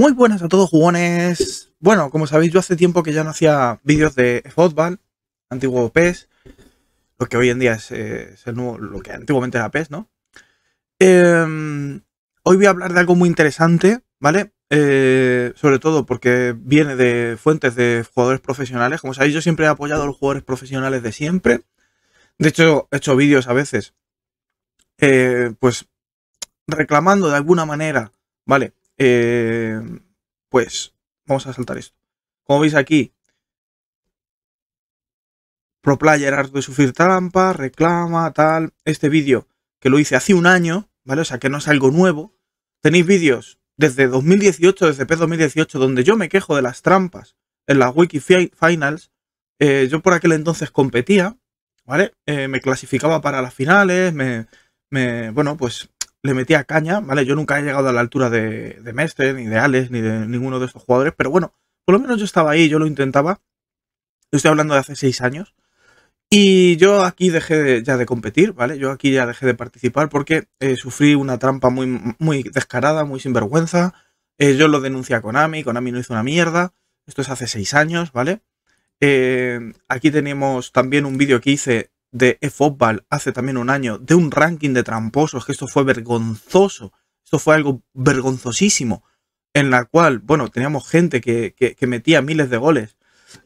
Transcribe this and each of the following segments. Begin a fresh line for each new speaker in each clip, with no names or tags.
Muy buenas a todos, jugones. Bueno, como sabéis, yo hace tiempo que ya no hacía vídeos de fútbol, antiguo PES, lo que hoy en día es, lo que antiguamente era PES, ¿no? Em, hoy voy a hablar de algo muy interesante, ¿vale? Eh, sobre todo porque viene de fuentes de jugadores profesionales. Como sabéis, yo siempre he apoyado a los jugadores profesionales de siempre. De hecho, he hecho vídeos a veces, eh, pues reclamando de alguna manera, ¿vale? Eh, pues vamos a saltar esto. Como veis aquí, pro player harto de sufrir trampa, reclama, tal. Este vídeo que lo hice hace un año, ¿vale? O sea que no es algo nuevo. Tenéis vídeos desde 2018, desde p 2018, donde yo me quejo de las trampas en las Wiki Finals. Eh, yo por aquel entonces competía, ¿vale? Eh, me clasificaba para las finales, me, bueno, pues le metía caña, ¿vale? Yo nunca he llegado a la altura de, Mestre, ni de Alex, ni de ninguno de estos jugadores, pero bueno, por lo menos yo estaba ahí, yo lo intentaba. estoy hablando de hace seis años. Y yo aquí dejé ya de competir, ¿vale? Yo aquí ya dejé de participar porque eh, sufrí una trampa muy, muy descarada, muy sinvergüenza. Eh, yo lo denuncié a Konami, Konami no hizo una mierda. Esto es hace seis años, ¿vale? Eh, aquí tenemos también un vídeo que hice de eFootball hace también un año, de un ranking de tramposos, que esto fue vergonzoso, esto fue algo vergonzosísimo, en la cual, bueno, teníamos gente que, metía miles de goles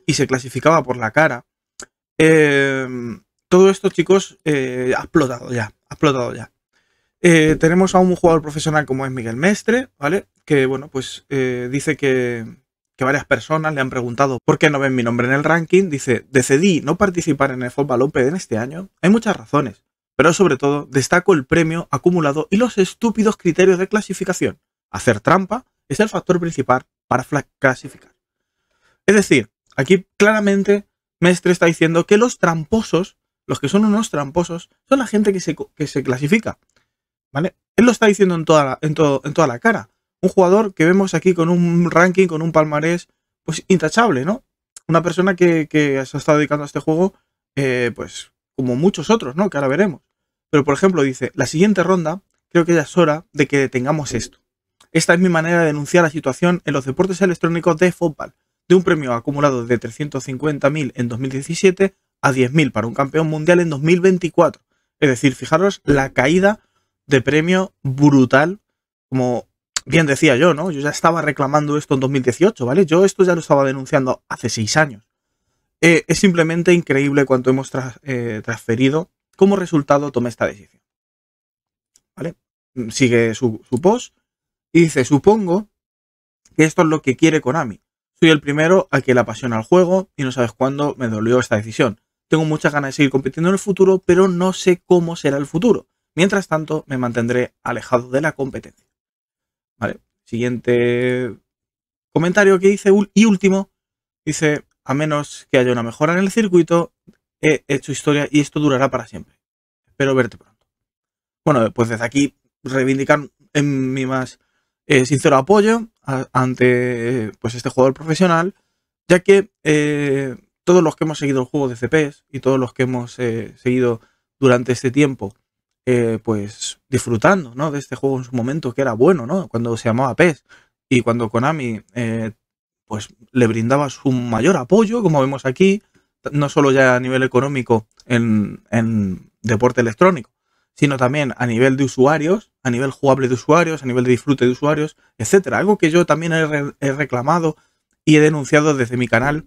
y se clasificaba por la cara. Eh, todo esto, chicos, eh, ha explotado ya, ha explotado ya. Eh, tenemos a un jugador profesional como es Miguel Mestre, ¿vale? Que, bueno, pues dice que, que varias personas le han preguntado por qué no ven mi nombre en el ranking, dice, decidí no participar en el Fútbol en este año. Hay muchas razones, pero sobre todo destaco el premio acumulado y los estúpidos criterios de clasificación. Hacer trampa es el factor principal para clasificar. Es decir, aquí claramente Mestre está diciendo que los tramposos, los que son unos tramposos, son la gente que se, que se clasifica. ¿Vale? Él lo está diciendo en toda en en toda la cara un jugador que vemos aquí con un ranking, con un palmarés, pues intachable, ¿no? Una persona que, se ha estado dedicando a este juego, eh, pues como muchos otros, ¿no? Que ahora veremos. Pero por ejemplo dice, la siguiente ronda, creo que ya es hora de que detengamos esto. Esta es mi manera de denunciar la situación en los deportes electrónicos de fútbol, de un premio acumulado de 350.000 en 2017 a 10.000 para un campeón mundial en 2024. Es decir, fijaros la caída de premio brutal, como bien decía yo, ¿no? Yo ya estaba reclamando esto en 2018, ¿vale? Yo esto ya lo estaba denunciando hace seis años. Eh, es simplemente increíble cuánto hemos eh, transferido. Como resultado, tomé esta decisión. ¿Vale? Mm, sigue su, su post y dice, supongo que esto es lo que quiere Konami. Soy el primero al que le apasiona el juego y no sabes cuándo me dolió esta decisión. Tengo muchas ganas de seguir compitiendo en el futuro, pero no sé cómo será el futuro. Mientras tanto, me mantendré alejado de la competencia. Siguiente comentario que hice y último, dice, a menos que haya una mejora en el circuito, he hecho historia y esto durará para siempre. Espero verte pronto. Bueno, pues desde aquí reivindicar en mi más eh, sincero apoyo ante pues este jugador profesional, ya que eh, todos los que hemos seguido el juego de CPS y todos los que hemos eh, seguido durante este tiempo eh, pues disfrutando ¿no? de este juego en su momento, que era bueno, ¿no? Cuando se llamaba PES y cuando Konami eh, pues le brindaba su mayor apoyo, como vemos aquí, no solo ya a nivel económico en, deporte electrónico, sino también a nivel de usuarios, a nivel jugable de usuarios, a nivel de disfrute de usuarios, etcétera. Algo que yo también he, reclamado y he denunciado desde mi canal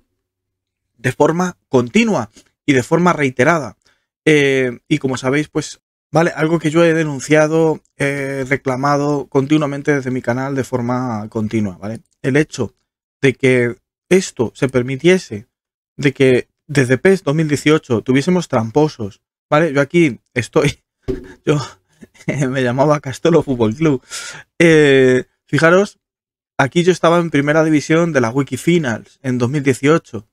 de forma continua y de forma reiterada. Eh, y como sabéis, pues Vale, algo que yo he denunciado, reclamado continuamente desde mi canal de forma continua, ¿vale? El hecho de que esto se permitiese, de que desde PES 2018 tuviésemos tramposos, ¿vale? Yo aquí estoy, yo me llamaba Castelo Fútbol Club. Eh, fijaros, aquí yo estaba en primera división de la Wiki Finals en 2018.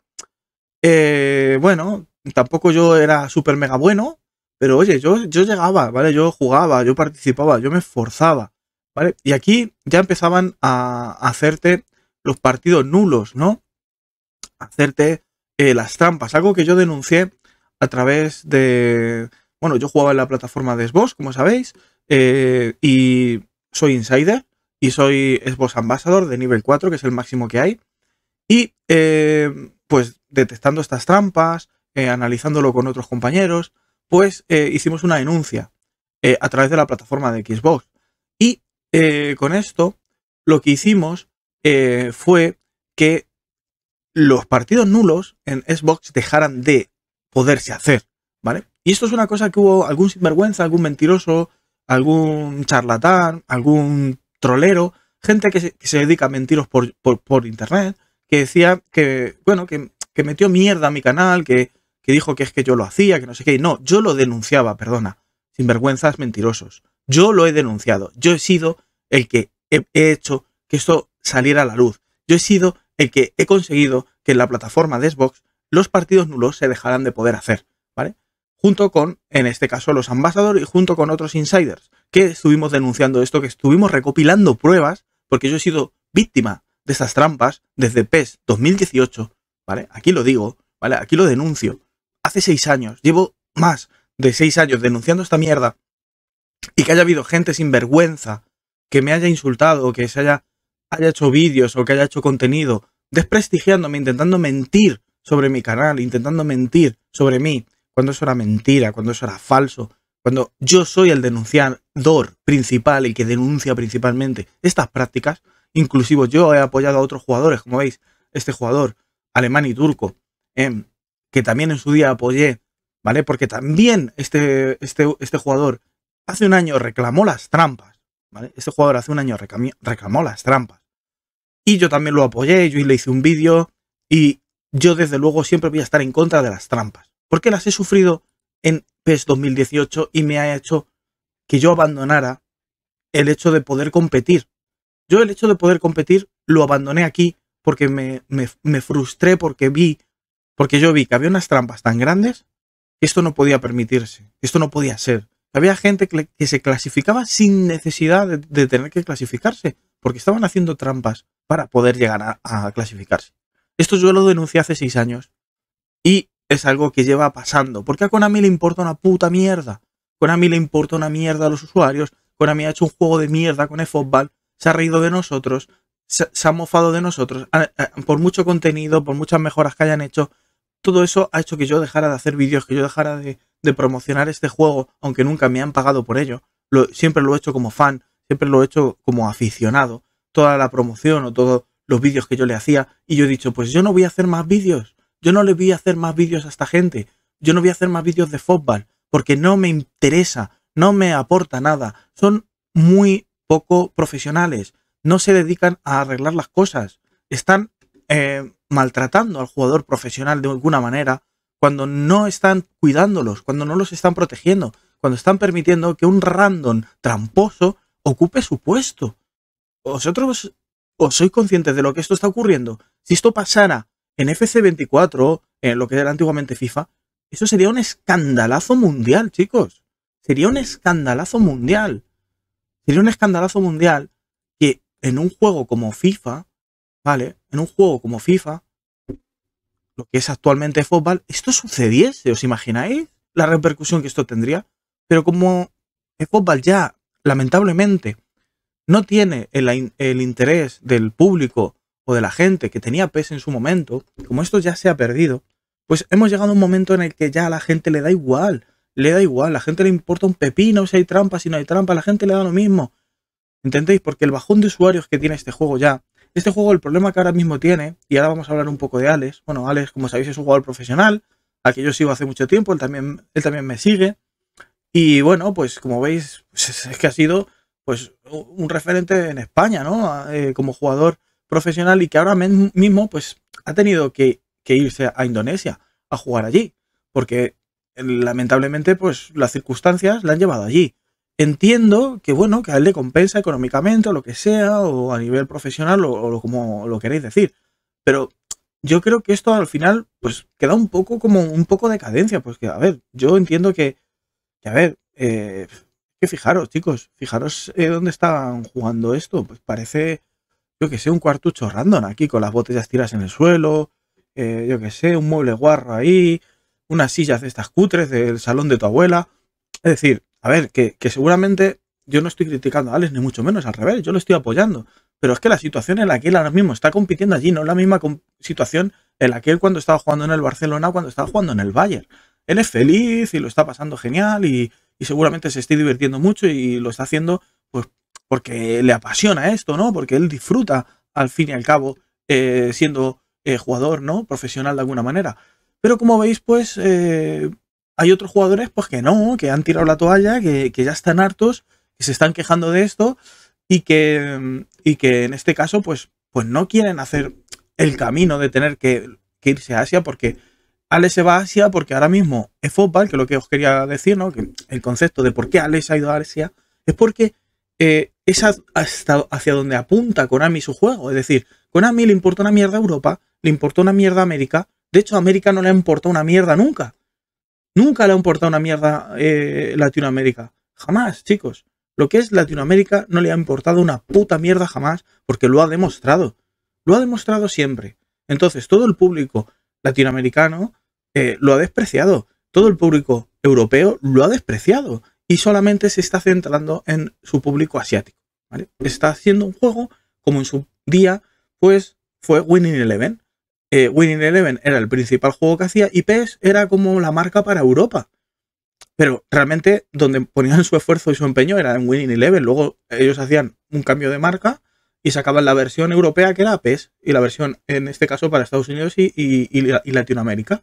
Eh, bueno, tampoco yo era súper mega bueno, pero oye, yo, yo llegaba, ¿vale? Yo jugaba, yo participaba, yo me esforzaba, ¿vale? Y aquí ya empezaban a hacerte los partidos nulos, ¿no? hacerte eh, las trampas, algo que yo denuncié a través de... Bueno, yo jugaba en la plataforma de Xbox, como sabéis, eh, y soy insider, y soy Xbox Ambassador de nivel 4, que es el máximo que hay. Y eh, pues detectando estas trampas, analizándolo con otros compañeros, pues eh, hicimos una denuncia eh, a través de la plataforma de Xbox. Y eh, con esto lo que hicimos fue que los partidos nulos en Xbox dejaran de poderse hacer, ¿vale? Y esto es una cosa que hubo algún sinvergüenza, algún mentiroso, algún charlatán, algún trolero, gente que se, dedica a mentiros por, internet, que decía que, bueno, que, que metió mierda a mi canal, que, que dijo que es que yo lo hacía, que no sé qué. No, yo lo denunciaba, perdona. Sinvergüenzas mentirosos. Yo lo he denunciado. Yo he sido el que he, hecho que esto saliera a la luz. Yo he sido el que he conseguido que en la plataforma de Xbox los partidos nulos se dejaran de poder hacer, ¿vale? Junto con, en este caso, los ambasadores y junto con otros insiders que estuvimos denunciando esto, que estuvimos recopilando pruebas, porque yo he sido víctima de estas trampas desde PES 2018, ¿vale? Aquí lo digo, ¿vale? Aquí lo denuncio hace seis años, llevo más de seis años denunciando esta mierda y que haya habido gente sin vergüenza que me haya insultado, que se haya, hecho vídeos o que haya hecho contenido desprestigiándome, intentando mentir sobre mi canal, intentando mentir sobre mí, cuando eso era mentira, cuando eso era falso, cuando yo soy el denunciador principal, y que denuncia principalmente estas prácticas, inclusive yo he apoyado a otros jugadores, como veis, este jugador alemán y turco, en em, que también en su día apoyé, ¿vale? Porque también este, este, este, jugador hace un año reclamó las trampas, ¿vale? Este jugador hace un año reclamó, las trampas. Y yo también lo apoyé, yo le hice un vídeo y yo desde luego siempre voy a estar en contra de las trampas, porque las he sufrido en PES 2018 y me ha hecho que yo abandonara el hecho de poder competir. Yo el hecho de poder competir lo abandoné aquí porque me, me, me frustré, porque vi porque yo vi que había unas trampas tan grandes que esto no podía permitirse, esto no podía ser. Había gente que, se clasificaba sin necesidad de, tener que clasificarse, porque estaban haciendo trampas para poder llegar a, clasificarse. Esto yo lo denuncié hace seis años y es algo que lleva pasando. Porque a Konami le importa una puta mierda. Konami le importa una mierda a los usuarios. Konami ha hecho un juego de mierda con el fútbol, Se ha reído de nosotros. se, ha mofado de nosotros. Por mucho contenido, por muchas mejoras que hayan hecho, todo eso ha hecho que yo dejara de hacer vídeos, que yo dejara de, promocionar este juego, aunque nunca me han pagado por ello. Lo, siempre lo he hecho como fan, siempre lo he hecho como aficionado. Toda la promoción o todos los vídeos que yo le hacía. Y yo he dicho, pues yo no voy a hacer más vídeos. Yo no le voy a hacer más vídeos a esta gente. Yo no voy a hacer más vídeos de fútbol. Porque no me interesa, no me aporta nada. Son muy poco profesionales. No se dedican a arreglar las cosas. Están eh, maltratando al jugador profesional de alguna manera cuando no están cuidándolos, cuando no los están protegiendo, cuando están permitiendo que un random tramposo ocupe su puesto. ¿Vosotros os sois conscientes de lo que esto está ocurriendo? Si esto pasara en FC24, en lo que era antiguamente FIFA, eso sería un escandalazo mundial, chicos. Sería un escandalazo mundial. Sería un escandalazo mundial que en un juego como FIFA, ¿vale? en un juego como FIFA, lo que es actualmente fútbol, esto sucediese, ¿os imagináis la repercusión que esto tendría? Pero como el ya, lamentablemente, no tiene el, interés del público o de la gente que tenía PES en su momento, como esto ya se ha perdido, pues hemos llegado a un momento en el que ya a la gente le da igual, le da igual, la gente le importa un pepino si hay trampa, si no hay trampa, a la gente le da lo mismo. ¿Entendéis? Porque el bajón de usuarios que tiene este juego ya este juego, el problema que ahora mismo tiene, y ahora vamos a hablar un poco de Alex. Bueno, Alex, como sabéis, es un jugador profesional, al que yo sigo hace mucho tiempo, él también, él también me sigue. Y bueno, pues como veis, pues, es que ha sido pues un referente en España, ¿no? Eh, como jugador profesional y que ahora mismo pues ha tenido que, que, irse a Indonesia a jugar allí, porque lamentablemente pues las circunstancias la han llevado allí. Entiendo que, bueno, que a él le compensa económicamente o lo que sea, o a nivel profesional o, como lo queréis decir. Pero yo creo que esto al final, pues queda un poco como un poco de cadencia. Pues que, a ver, yo entiendo que, a ver, eh, que fijaros, chicos, fijaros eh, dónde estaban jugando esto. Pues parece, yo que sé, un cuartucho random aquí con las botellas tiras en el suelo, eh, yo que sé, un mueble guarro ahí, unas sillas de estas cutres del salón de tu abuela. Es decir, a ver, que, seguramente yo no estoy criticando a Alex, ni mucho menos, al revés, yo lo estoy apoyando. Pero es que la situación en la que él ahora mismo está compitiendo allí no es la misma situación en la que él cuando estaba jugando en el Barcelona, cuando estaba jugando en el Bayern. Él es feliz y lo está pasando genial y, seguramente se esté divirtiendo mucho y lo está haciendo pues porque le apasiona esto, ¿no? Porque él disfruta al fin y al cabo eh, siendo eh, jugador, ¿no? Profesional de alguna manera. Pero como veis, pues eh, hay otros jugadores pues que no, que han tirado la toalla, que, ya están hartos, que se están quejando de esto y que, y que en este caso pues, pues no quieren hacer el camino de tener que, irse a Asia porque Alex se va a Asia porque ahora mismo es fútbol, que es lo que os quería decir, ¿no? Que el concepto de por qué Ale se ha ido a Asia es porque eh, es hasta hacia donde apunta Konami su juego. Es decir, Konami le importa una mierda a Europa, le importa una mierda a América. De hecho, América no le ha importado una mierda nunca. Nunca le ha importado una mierda eh, Latinoamérica. Jamás, chicos. Lo que es Latinoamérica no le ha importado una puta mierda jamás porque lo ha demostrado. Lo ha demostrado siempre. Entonces, todo el público latinoamericano eh, lo ha despreciado. Todo el público europeo lo ha despreciado. Y solamente se está centrando en su público asiático. Está haciendo un juego como en su día, pues fue Winning Eleven. Eh, Winning Eleven era el principal juego que hacía y PES era como la marca para Europa. Pero realmente donde ponían su esfuerzo y su empeño era en Winning Eleven. Luego ellos hacían un cambio de marca y sacaban la versión europea que era PES y la versión en este caso para Estados Unidos y, Latinoamérica,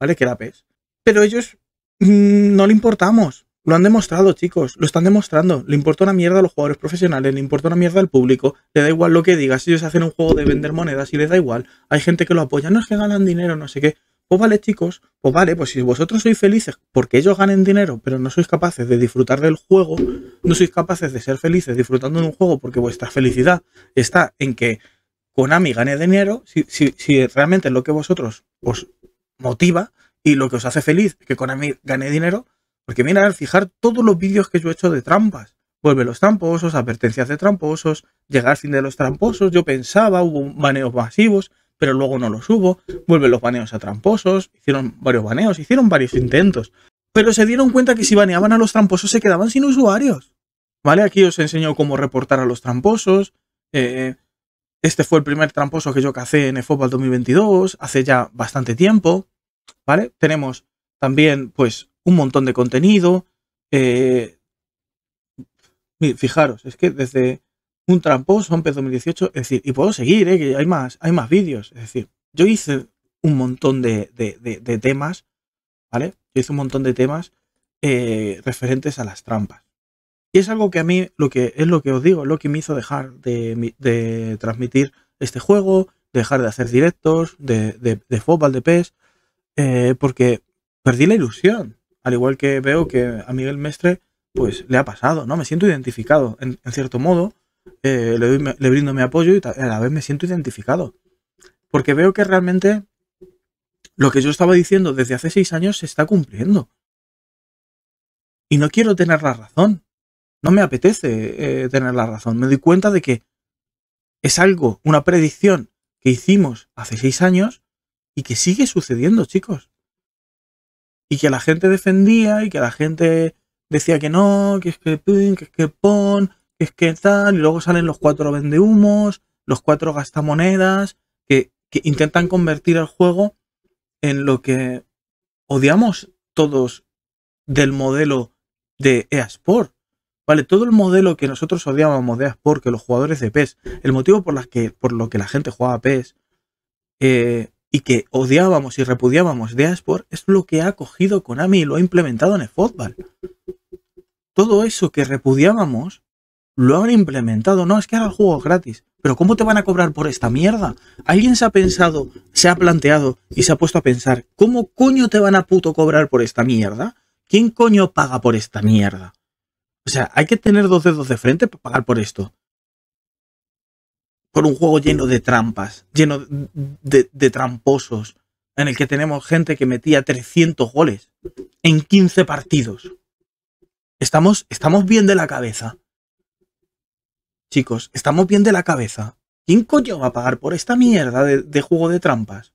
¿vale? Que era PES. Pero ellos mm, no le importamos lo han demostrado, chicos, lo están demostrando. Le importa una mierda a los jugadores profesionales, le importa una mierda al público, le da igual lo que digas, ellos hacen un juego de vender monedas y les da igual. Hay gente que lo apoya, no es que ganan dinero, no sé qué. Pues vale, chicos, pues vale, pues si vosotros sois felices porque ellos ganen dinero, pero no sois capaces de disfrutar del juego, no sois capaces de ser felices disfrutando de un juego porque vuestra felicidad está en que Konami gane dinero, si, si, si realmente es lo que vosotros os motiva y lo que os hace feliz, que Konami gane dinero, porque mira, al fijar todos los vídeos que yo he hecho de trampas. Vuelve los tramposos, advertencias de tramposos, llegar al fin de los tramposos. Yo pensaba, hubo baneos masivos, pero luego no los hubo. Vuelven los baneos a tramposos, hicieron varios baneos, hicieron varios intentos. Pero se dieron cuenta que si baneaban a los tramposos se quedaban sin usuarios. ¿Vale? Aquí os enseño cómo reportar a los tramposos. Eh, este fue el primer tramposo que yo cacé en el 2022, hace ya bastante tiempo, ¿vale? Tenemos también, pues, un montón de contenido. Eh, fijaros, es que desde un tramposo, un 2018, es decir, y puedo seguir, eh, que hay más, hay más vídeos. Es decir, yo hice un montón de, temas, ¿vale? Yo hice un montón de temas eh, referentes a las trampas. Y es algo que a mí, lo que es lo que os digo, es lo que me hizo dejar de, transmitir este juego, dejar de hacer directos, de, de, fútbol, de PES, porque perdí la ilusión al igual que veo que a Miguel Mestre, pues le ha pasado, ¿no? Me siento identificado, en, cierto modo, eh, le, brindo mi apoyo y a la vez me siento identificado. Porque veo que realmente lo que yo estaba diciendo desde hace seis años se está cumpliendo. Y no quiero tener la razón. No me apetece eh, tener la razón. Me doy cuenta de que es algo, una predicción que hicimos hace seis años y que sigue sucediendo, chicos y que la gente defendía y que la gente decía que no, que es que Pin, que es que Pon, que es que tal, y luego salen los cuatro vendehumos, los cuatro gastamonedas, que, que intentan convertir el juego en lo que odiamos todos del modelo de esports ¿Vale? Todo el modelo que nosotros odiábamos de e porque que los jugadores de PES, el motivo por, las que, por lo que la gente jugaba PES, eh, y que odiábamos y repudiábamos de Asport es lo que ha cogido Konami y lo ha implementado en el fútbol. Todo eso que repudiábamos lo han implementado. No, es que ahora el juego gratis. Pero ¿cómo te van a cobrar por esta mierda? ¿Alguien se ha pensado, se ha planteado y se ha puesto a pensar, ¿cómo coño te van a puto cobrar por esta mierda? ¿Quién coño paga por esta mierda? O sea, hay que tener dos dedos de frente para pagar por esto. Con un juego lleno de trampas, lleno de, tramposos, en el que tenemos gente que metía 300 goles en 15 partidos. Estamos, estamos bien de la cabeza. Chicos, estamos bien de la cabeza. ¿Quién coño va a pagar por esta mierda de, juego de trampas?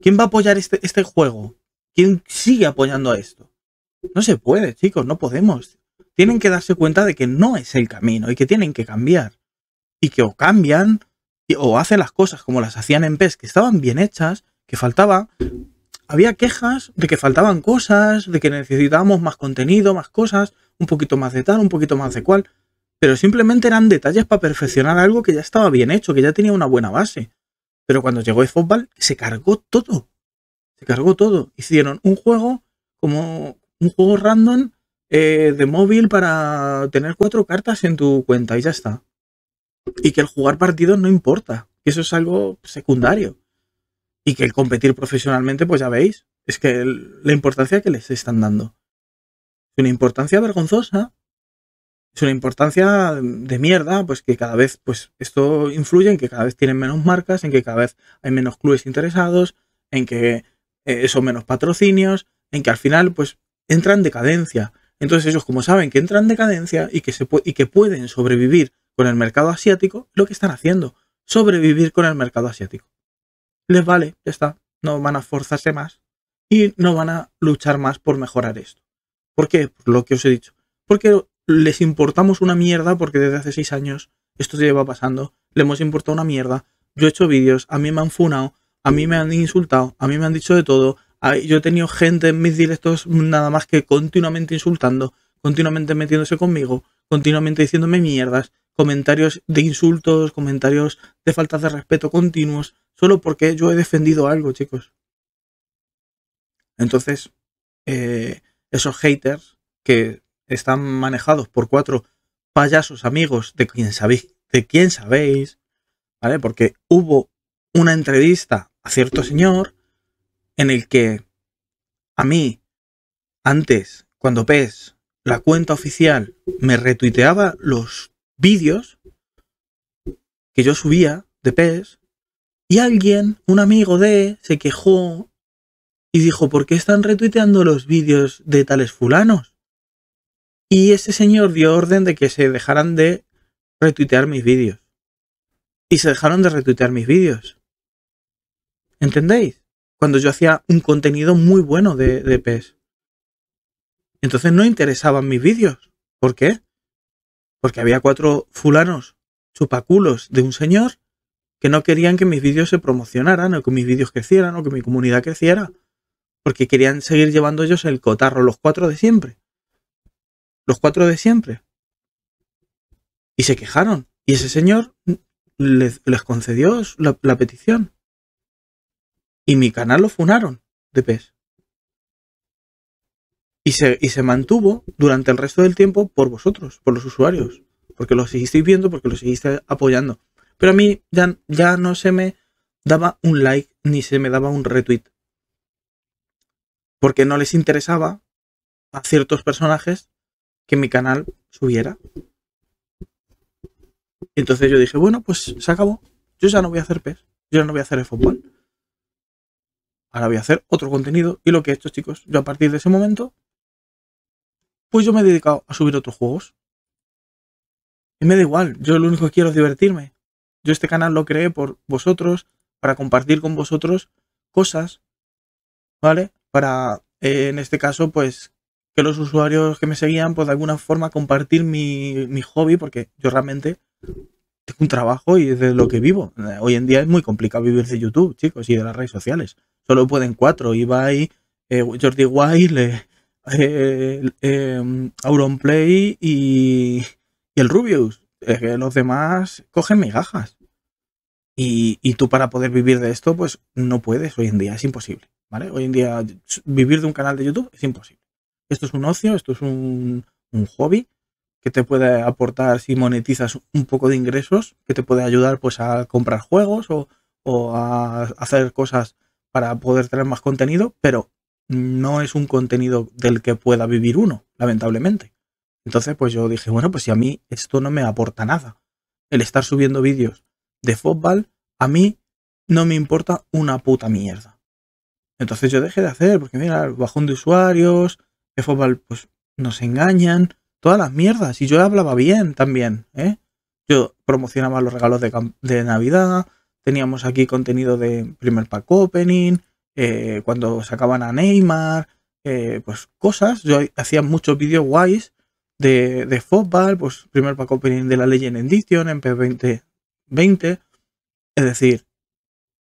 ¿Quién va a apoyar este, este juego? ¿Quién sigue apoyando a esto? No se puede, chicos, no podemos. Tienen que darse cuenta de que no es el camino y que tienen que cambiar y que o cambian o hacen las cosas como las hacían en PES, que estaban bien hechas, que faltaba. Había quejas de que faltaban cosas, de que necesitábamos más contenido, más cosas, un poquito más de tal, un poquito más de cual. Pero simplemente eran detalles para perfeccionar algo que ya estaba bien hecho, que ya tenía una buena base. Pero cuando llegó eFootball se cargó todo. Se cargó todo. Hicieron un juego como un juego random eh, de móvil para tener cuatro cartas en tu cuenta y ya está y que el jugar partidos no importa, que eso es algo secundario y que el competir profesionalmente, pues ya veis, es que la importancia que les están dando. Es una importancia vergonzosa, es una importancia de mierda, pues que cada vez, pues esto influye en que cada vez tienen menos marcas, en que cada vez hay menos clubes interesados, en que eh, son menos patrocinios, en que al final, pues entran en decadencia. Entonces ellos, como saben que entran en decadencia y que, se y que pueden sobrevivir con el mercado asiático, lo que están haciendo, sobrevivir con el mercado asiático. Les vale, ya está, no van a forzarse más y no van a luchar más por mejorar esto. ¿Por qué? Por lo que os he dicho. Porque les importamos una mierda porque desde hace seis años esto se lleva pasando, le hemos importado una mierda, yo he hecho vídeos, a mí me han funado, a mí me han insultado, a mí me han dicho de todo, yo he tenido gente en mis directos nada más que continuamente insultando, continuamente metiéndose conmigo, continuamente diciéndome mierdas, comentarios de insultos, comentarios de falta de respeto continuos, solo porque yo he defendido algo, chicos. Entonces, eh, esos haters que están manejados por cuatro payasos amigos de quien sabéis, de quién sabéis, ¿vale? Porque hubo una entrevista a cierto señor en el que a mí, antes, cuando PES, la cuenta oficial, me retuiteaba los vídeos que yo subía de PES y alguien, un amigo de, se quejó y dijo, ¿por qué están retuiteando los vídeos de tales fulanos? Y ese señor dio orden de que se dejaran de retuitear mis vídeos. Y se dejaron de retuitear mis vídeos. ¿Entendéis? Cuando yo hacía un contenido muy bueno de, de PES. Entonces no interesaban mis vídeos. ¿Por qué? Porque había cuatro fulanos chupaculos de un señor que no querían que mis vídeos se promocionaran o que mis vídeos crecieran o que mi comunidad creciera. Porque querían seguir llevando ellos el cotarro, los cuatro de siempre. Los cuatro de siempre. Y se quejaron. Y ese señor les, concedió la, la petición. Y mi canal lo funaron de pez. Y se, y se mantuvo durante el resto del tiempo por vosotros, por los usuarios, porque lo seguisteis viendo, porque lo seguisteis apoyando. Pero a mí ya, ya no se me daba un like ni se me daba un retweet. Porque no les interesaba a ciertos personajes que mi canal subiera. Entonces yo dije, bueno, pues se acabó. Yo ya no voy a hacer PES, yo ya no voy a hacer el fútbol. Ahora voy a hacer otro contenido. Y lo que he hecho, chicos, yo a partir de ese momento pues yo me he dedicado a subir otros juegos. Y me da igual, yo lo único que quiero es divertirme. Yo este canal lo creé por vosotros, para compartir con vosotros cosas, ¿vale? Para, eh, en este caso, pues que los usuarios que me seguían, pues de alguna forma compartir mi, hobby, porque yo realmente tengo un trabajo y es de lo que vivo. Eh, hoy en día es muy complicado vivir de YouTube, chicos, y de las redes sociales. Solo pueden cuatro. Ibai, eh, Jordi le eh, em, Auronplay y, el Rubius. Es que los demás cogen migajas. Y, tú para poder vivir de esto, pues no puedes hoy en día, es imposible. ¿vale? Hoy en día vivir de un canal de YouTube es imposible. Esto es un ocio, esto es un, hobby que te puede aportar si monetizas un poco de ingresos, que te puede ayudar pues a comprar juegos o, o a hacer cosas para poder tener más contenido, pero no es un contenido del que pueda vivir uno, lamentablemente. Entonces, pues yo dije, bueno, pues si a mí esto no me aporta nada. El estar subiendo vídeos de fútbol, a mí no me importa una puta mierda. Entonces yo dejé de hacer, porque mira, bajón de usuarios, de fútbol, pues nos engañan, todas las mierdas. Y yo hablaba bien también, ¿eh? Yo promocionaba los regalos de, de Navidad, teníamos aquí contenido de primer pack opening, eh, cuando sacaban a Neymar, eh, pues cosas. Yo hacía muchos vídeos guays de, de fútbol, pues primer pack opening de la Legend Edition en P2020. Es decir,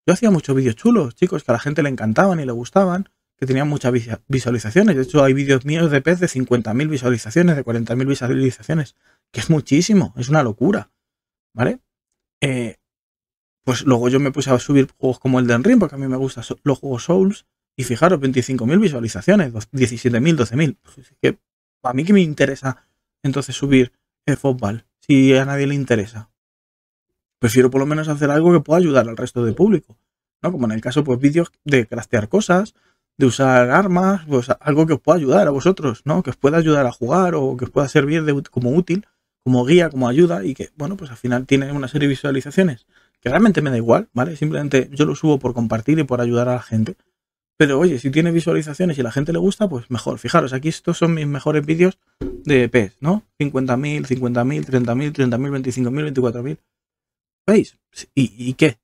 yo hacía muchos vídeos chulos, chicos, que a la gente le encantaban y le gustaban, que tenían muchas visualizaciones. De hecho, hay vídeos míos de pez de 50.000 visualizaciones, de 40.000 visualizaciones, que es muchísimo, es una locura. ¿Vale? Eh, pues luego yo me puse a subir juegos como el de Ring, porque a mí me gustan los juegos Souls. Y fijaros, 25.000 visualizaciones, 17.000, 12.000. que a mí que me interesa entonces subir el fútbol, si a nadie le interesa. Prefiero por lo menos hacer algo que pueda ayudar al resto del público. ¿no? Como en el caso, pues vídeos de craftear cosas, de usar armas, pues algo que os pueda ayudar a vosotros, ¿no? Que os pueda ayudar a jugar o que os pueda servir de, como útil, como guía, como ayuda y que, bueno, pues al final tiene una serie de visualizaciones que realmente me da igual, ¿vale? Simplemente yo lo subo por compartir y por ayudar a la gente. Pero oye, si tiene visualizaciones y la gente le gusta, pues mejor. Fijaros, aquí estos son mis mejores vídeos de e PES, ¿no? 50.000, 50.000, 30.000, 30.000, 25.000, 24.000. ¿Veis? ¿Y, qué?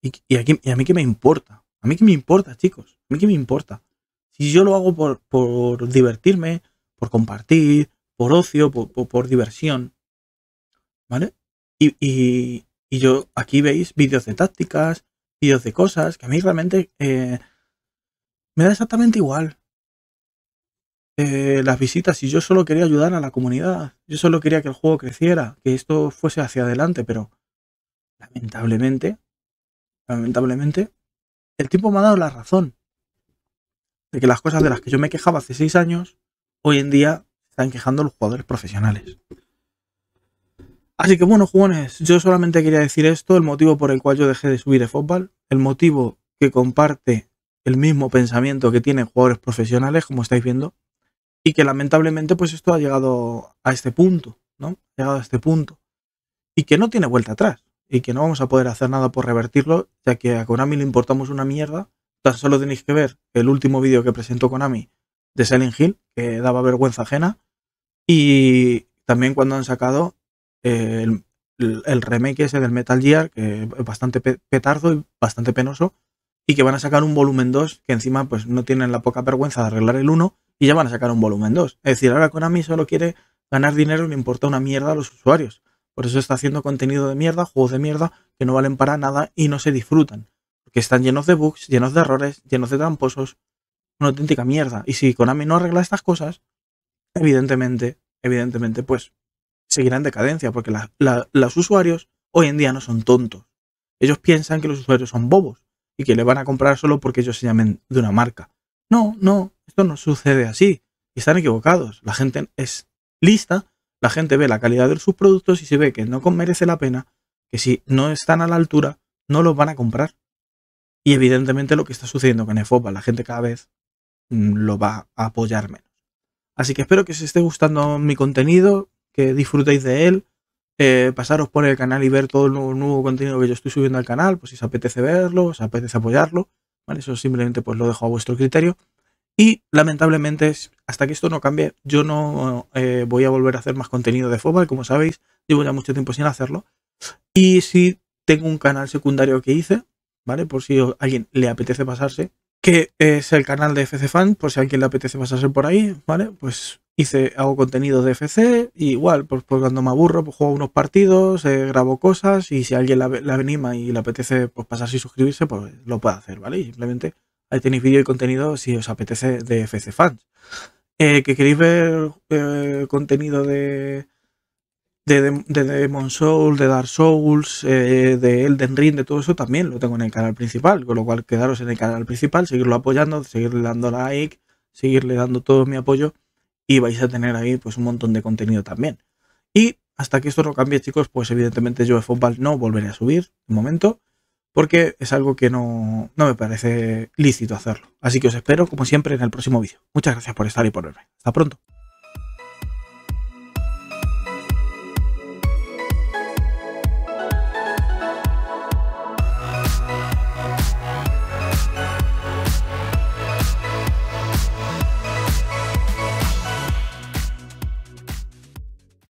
¿Y, a mí qué me importa? ¿A mí qué me importa, chicos? ¿A mí qué me importa? Si yo lo hago por, divertirme, por compartir, por ocio, por, diversión, ¿vale? y, y yo aquí veis vídeos de tácticas, vídeos de cosas, que a mí realmente eh, me da exactamente igual. Eh, las visitas, y yo solo quería ayudar a la comunidad, yo solo quería que el juego creciera, que esto fuese hacia adelante, pero lamentablemente, lamentablemente, el tiempo me ha dado la razón de que las cosas de las que yo me quejaba hace seis años, hoy en día están quejando los jugadores profesionales. Así que bueno, jugones, yo solamente quería decir esto, el motivo por el cual yo dejé de subir de fútbol, el motivo que comparte el mismo pensamiento que tienen jugadores profesionales, como estáis viendo, y que lamentablemente pues esto ha llegado a este punto, ¿no? Ha llegado a este punto. Y que no tiene vuelta atrás, y que no vamos a poder hacer nada por revertirlo, ya que a Konami le importamos una mierda, tan solo tenéis que ver el último vídeo que presentó Konami de selling Hill, que daba vergüenza ajena, y también cuando han sacado eh, el, remake ese del Metal Gear, que es bastante petardo y bastante penoso, y que van a sacar un volumen 2, que encima pues no tienen la poca vergüenza de arreglar el 1, y ya van a sacar un volumen 2. Es decir, ahora Konami solo quiere ganar dinero y le importa una mierda a los usuarios. Por eso está haciendo contenido de mierda, juegos de mierda, que no valen para nada y no se disfrutan. Porque están llenos de bugs, llenos de errores, llenos de tramposos. Una auténtica mierda. Y si Konami no arregla estas cosas, evidentemente, evidentemente, pues seguirán decadencia, porque los usuarios hoy en día no son tontos. Ellos piensan que los usuarios son bobos y que le van a comprar solo porque ellos se llamen de una marca. No, no, esto no sucede así. están equivocados. La gente es lista, la gente ve la calidad de sus productos y se ve que no merece la pena, que si no están a la altura, no los van a comprar. Y evidentemente lo que está sucediendo con EFOPA, la gente cada vez mm, lo va a apoyar menos. Así que espero que os esté gustando mi contenido que disfrutéis de él. Eh, pasaros por el canal y ver todo el nuevo, contenido que yo estoy subiendo al canal, pues si os apetece verlo, os apetece apoyarlo, ¿vale? Eso simplemente pues lo dejo a vuestro criterio. Y lamentablemente, hasta que esto no cambie, yo no eh, voy a volver a hacer más contenido de fútbol, como sabéis, llevo ya mucho tiempo sin hacerlo. Y si tengo un canal secundario que hice, ¿vale? Por si a alguien le apetece pasarse, que es el canal de FC Fan, por si a alguien le apetece pasarse por ahí, ¿vale? Pues hice, hago contenido de FC, y igual, pues, pues, cuando me aburro, pues juego unos partidos, eh, grabo cosas, y si alguien la, la, anima y le apetece pues, pasarse y suscribirse, pues lo puede hacer, ¿vale? simplemente ahí tenéis vídeo y contenido si os apetece de FC Fans. Eh, que queréis ver eh, contenido de, de, Demon Souls, de Dark Souls, de Elden Ring, de todo eso también lo tengo en el canal principal, con lo cual quedaros en el canal principal, seguirlo apoyando, seguirle dando like, seguirle dando todo mi apoyo y vais a tener ahí pues un montón de contenido también. Y hasta que esto no cambie, chicos, pues evidentemente yo de fútbol no volveré a subir de momento, porque es algo que no, no me parece lícito hacerlo. Así que os espero, como siempre, en el próximo vídeo. Muchas gracias por estar y por verme. Hasta pronto.